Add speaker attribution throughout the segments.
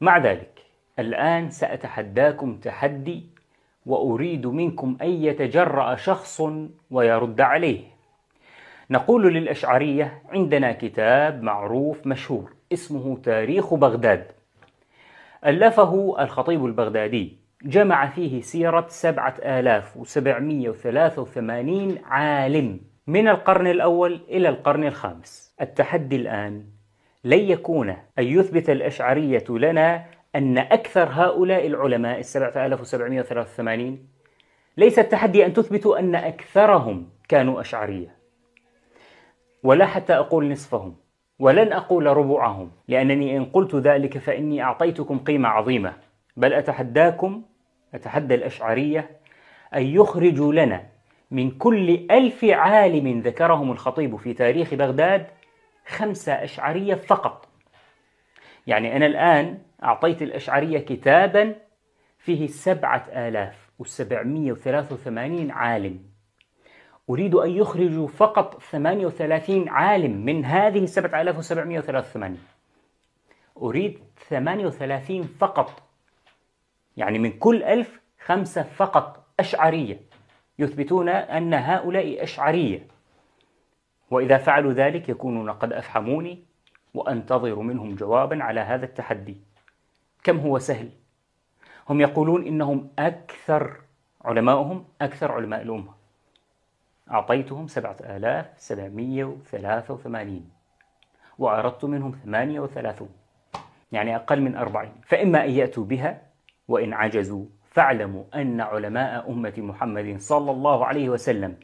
Speaker 1: مع ذلك الآن سأتحداكم تحدي وأريد منكم أن يتجرأ شخص ويرد عليه نقول للأشعرية عندنا كتاب معروف مشهور اسمه تاريخ بغداد ألفه الخطيب البغدادي جمع فيه سيرة 7783 عالم من القرن الأول إلى القرن الخامس التحدي الآن لن يكون أن يثبت الأشعرية لنا أن أكثر هؤلاء العلماء السبعة آلاف وسبعمائة وثلاثة وثمانين ليس التحدي أن تثبتوا أن أكثرهم كانوا أشعرية ولا حتى أقول نصفهم ولن أقول ربعهم لأنني إن قلت ذلك فإني أعطيتكم قيمة عظيمة بل أتحداكم أتحدى الأشعرية أن يخرجوا لنا من كل ألف عالم ذكرهم الخطيب في تاريخ بغداد خمسة أشعرية فقط يعني أنا الآن أعطيت الأشعرية كتابا فيه سبعة آلاف وسبعمية وثلاثة وثمانين عالم أريد أن يخرجوا فقط 38 عالم من هذه 7783 أريد 38 فقط يعني من كل ألف خمسة فقط أشعرية يثبتون أن هؤلاء أشعرية وإذا فعلوا ذلك يكونون قد أفحموني وأنتظر منهم جوابا على هذا التحدي كم هو سهل هم يقولون إنهم أكثر علمائهم أكثر علماء الأمة أعطيتهم 7783 وأردت منهم 38 يعني أقل من 40 فإما أن يأتوا بها وإن عجزوا فاعلموا أن علماء أمة محمد صلى الله عليه وسلم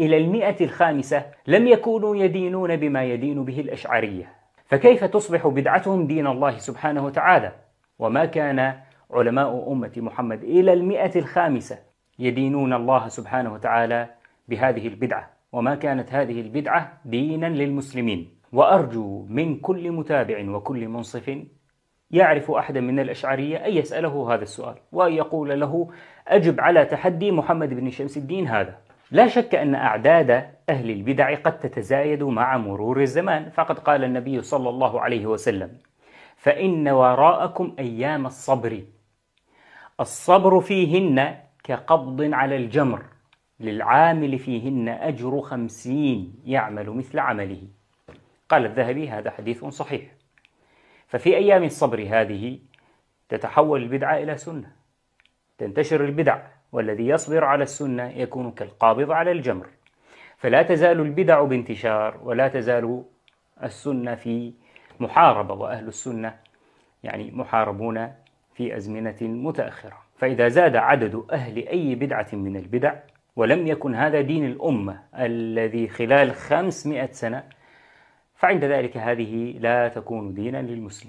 Speaker 1: إلى المئة الخامسة لم يكونوا يدينون بما يدين به الأشعرية فكيف تصبح بدعتهم دين الله سبحانه وتعالى وما كان علماء أمة محمد إلى المئة الخامسة يدينون الله سبحانه وتعالى بهذه البدعة وما كانت هذه البدعة دينا للمسلمين وأرجو من كل متابع وكل منصف يعرف أحدا من الأشعرية أن يسأله هذا السؤال وأن يقول له أجب على تحدي محمد بن شمس الدين هذا لا شك أن أعداد أهل البدع قد تتزايد مع مرور الزمان فقد قال النبي صلى الله عليه وسلم فإن وراءكم أيام الصبر الصبر فيهن كقبض على الجمر للعامل فيهن أجر خمسين يعمل مثل عمله قال الذهبي هذا حديث صحيح ففي أيام الصبر هذه تتحول البدعة إلى سنة تنتشر البدع والذي يصبر على السنة يكون كالقابض على الجمر فلا تزال البدع بانتشار ولا تزال السنة في محاربة وأهل السنة يعني محاربون في أزمنة متأخرة فإذا زاد عدد أهل أي بدعة من البدع ولم يكن هذا دين الأمة الذي خلال خمسمائة سنة فعند ذلك هذه لا تكون دينا للمسلمين